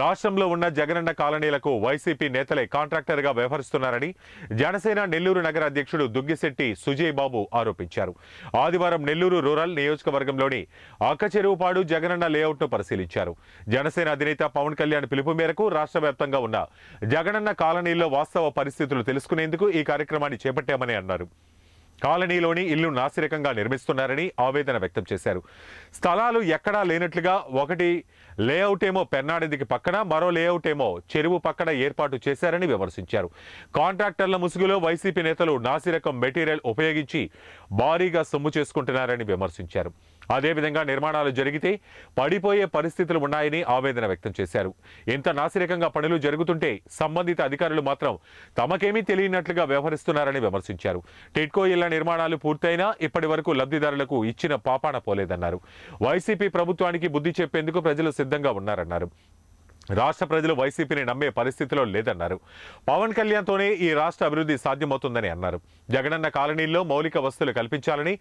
రాష్ట్రంలో ఉన్న జగనన్న కాలనీలకు వైసీపీ నేతలే కాంట్రాక్టర్గా వ్యవహరిస్తున్నారని జనసేన నెల్లూరు నగర అధ్యక్షుడు దుగ్గిశెట్టి సుజయ్ బాబు ఆరోపించారు ఆదివారం నెల్లూరు రూరల్ నియోజకవర్గంలోని అక్కచెరువుపాడు జగనన్న లేఅవుట్ను పరిశీలించారు జనసేన అధినేత పవన్ కళ్యాణ్ పిలుపు మేరకు రాష్ట్ర ఉన్న జగనన్న కాలనీల్లో వాస్తవ పరిస్థితులు తెలుసుకునేందుకు ఈ కార్యక్రమాన్ని చేపట్టామని అన్నారు కాలనీలోని ఇల్లు నాసిరకంగా నిర్మిస్తున్నారని ఆవేదన వ్యక్తం చేశారు స్థలాలు ఎక్కడా లేనట్లుగా ఒకటి లేఅవుట్ ఏమో పెన్నాడిదికి పక్కన మరో లేఅవుట్ ఏమో చెరువు పక్కన ఏర్పాటు చేశారని విమర్శించారు కాంట్రాక్టర్ల ముసుగులో వైసీపీ నేతలు నాసిరకం మెటీరియల్ ఉపయోగించి భారీగా సొమ్ము చేసుకుంటున్నారని విమర్శించారు అదేవిధంగా నిర్మాణాలు జరిగితే పడిపోయే పరిస్థితులు ఉన్నాయని ఆవేదన వ్యక్తం చేశారు ఇంత నాసిరకంగా పనులు జరుగుతుంటే సంబంధిత అధికారులు మాత్రం తమకేమీ తెలియనట్లుగా వ్యవహరిస్తున్నారని విమర్శించారు టిడ్కో ఇళ్ల నిర్మాణాలు పూర్తయినా ఇప్పటి వరకు లబ్ధిదారులకు ఇచ్చిన పాపాన పోలేదన్నారు వైసీపీ ప్రభుత్వానికి బుద్ధి చెప్పేందుకు ప్రజలు సిద్ధంగా ఉన్నారన్నారు రాష్ట్ర ప్రజలు వైసీపీని నమ్మే పరిస్థితిలో లేదన్నారు పవన్ కళ్యాణ్తోనే ఈ రాష్ట్ర అభివృద్ధి సాధ్యమవుతుందని అన్నారు జగనన్న కాలనీల్లో మౌలిక వసతులు కల్పించాలని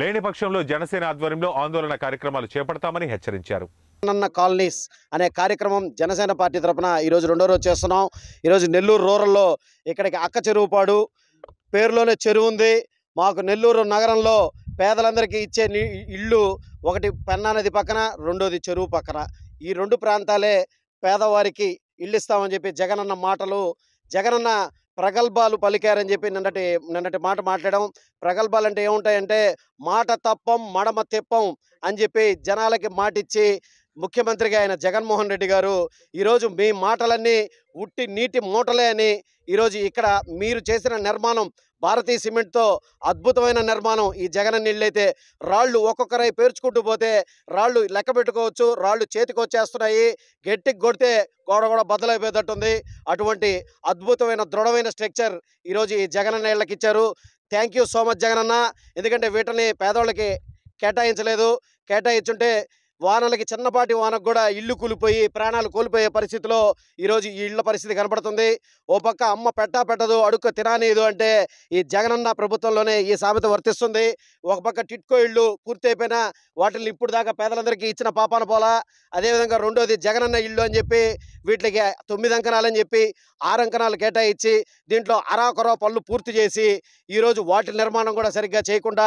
లేని పక్షంలో జనసేన ఆధ్వర్యంలో ఆందోళన కార్యక్రమాలు చేపడతామని హెచ్చరించారు జగనన్న కాలనీస్ అనే కార్యక్రమం జనసేన పార్టీ తరఫున ఈరోజు రెండో రోజు చేస్తున్నాం ఈరోజు నెల్లూరు రూరల్లో ఇక్కడికి అక్క చెరువుపాడు పేరులోనే చెరువు ఉంది మాకు నెల్లూరు నగరంలో పేదలందరికీ ఇచ్చే ఇళ్ళు ఒకటి పెన్నా నది పక్కన రెండోది చెరువు పక్కన ఈ రెండు ప్రాంతాలే పేదవారికి ఇల్లు ఇస్తామని చెప్పి జగనన్న మాటలు జగనన్న ప్రగల్భాలు పలికారని చెప్పి నిన్నటి నిన్నటి మాట మాట్లాడడం ప్రగల్భాలు అంటే ఏముంటాయంటే మాట తప్పం మడమ తిప్పం అని చెప్పి జనాలకి మాటిచ్చి ముఖ్యమంత్రిగా ఆయన జగన్మోహన్ రెడ్డి గారు ఈరోజు మీ మాటలన్నీ ఉట్టి నీటి మూటలే అని ఈరోజు ఇక్కడ మీరు చేసిన నిర్మాణం భారతీయ సిమెంట్తో అద్భుతమైన నిర్మాణం ఈ జగన్ నీళ్ళైతే రాళ్ళు ఒక్కొక్కరై పేర్చుకుంటూ పోతే రాళ్ళు లెక్క పెట్టుకోవచ్చు రాళ్ళు చేతికి వచ్చేస్తున్నాయి గట్టికి కొడితే గోడ కూడా బద్దలైపోయేటట్టుంది అటువంటి అద్భుతమైన దృఢమైన స్ట్రక్చర్ ఈరోజు ఈ జగన్ నీళ్ళకి ఇచ్చారు థ్యాంక్ సో మచ్ జగన్ అన్న ఎందుకంటే వీటిని పేదవాళ్ళకి కేటాయించలేదు కేటాయించుంటే వానలకి చిన్నపాటి వానకు కూడా ఇల్లు కూలిపోయి ప్రాణాలు కోల్పోయే పరిస్థితిలో ఈరోజు ఈ ఇళ్ల పరిస్థితి కనబడుతుంది ఓ పక్క అమ్మ పెట్టా పెట్టదు అడుక్క తినానీదు అంటే ఈ జగనన్న ప్రభుత్వంలోనే ఈ సామెత వర్తిస్తుంది ఒక పక్క టిట్కో ఇళ్ళు పూర్తి అయిపోయినా వాటిని ఇప్పుడు దాకా పేదలందరికీ ఇచ్చిన పాపాన పోలా అదేవిధంగా రెండోది జగనన్న ఇల్లు అని చెప్పి వీటికి తొమ్మిది అంకణాలని చెప్పి ఆరు అంకణాలు కేటాయించి దీంట్లో అరాకొర పళ్ళు పూర్తి చేసి ఈరోజు వాటి నిర్మాణం కూడా సరిగ్గా చేయకుండా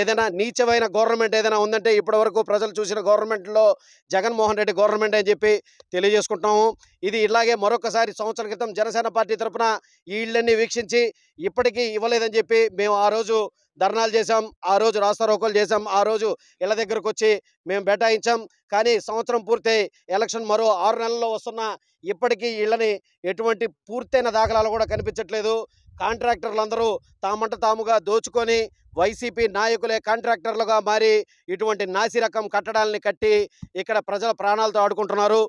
ఏదైనా నీచమైన గవర్నమెంట్ ఏదైనా ఉందంటే ఇప్పటివరకు ప్రజలు చూసిన గవర్నమెంట్లో జగన్మోహన్ రెడ్డి గవర్నమెంట్ అని చెప్పి తెలియజేసుకుంటాము ఇది ఇలాగే మరొకసారి సంవత్సరం క్రితం జనసేన పార్టీ తరఫున ఈ ఇళ్ళన్నీ వీక్షించి ఇప్పటికీ ఇవ్వలేదని చెప్పి మేము ఆ రోజు ధర్నాలు చేశాం ఆ రోజు రోకోలు చేశాం ఆ రోజు ఇళ్ళ దగ్గరకు వచ్చి మేము బేటాయించాం కానీ సంవత్సరం పూర్తయి ఎలక్షన్ మరో ఆరు నెలల్లో వస్తున్న ఇప్పటికీ ఇళ్ళని ఎటువంటి పూర్తయిన దాఖలాలు కూడా కనిపించట్లేదు కాంట్రాక్టర్లందరూ తామంట తాముగా దోచుకొని వైసీపీ నాయకులే కాంట్రాక్టర్లుగా మారి ఇటువంటి నాసిరకం కట్టడాలని కట్టి ఇక్కడ ప్రజల ప్రాణాలతో ఆడుకుంటున్నారు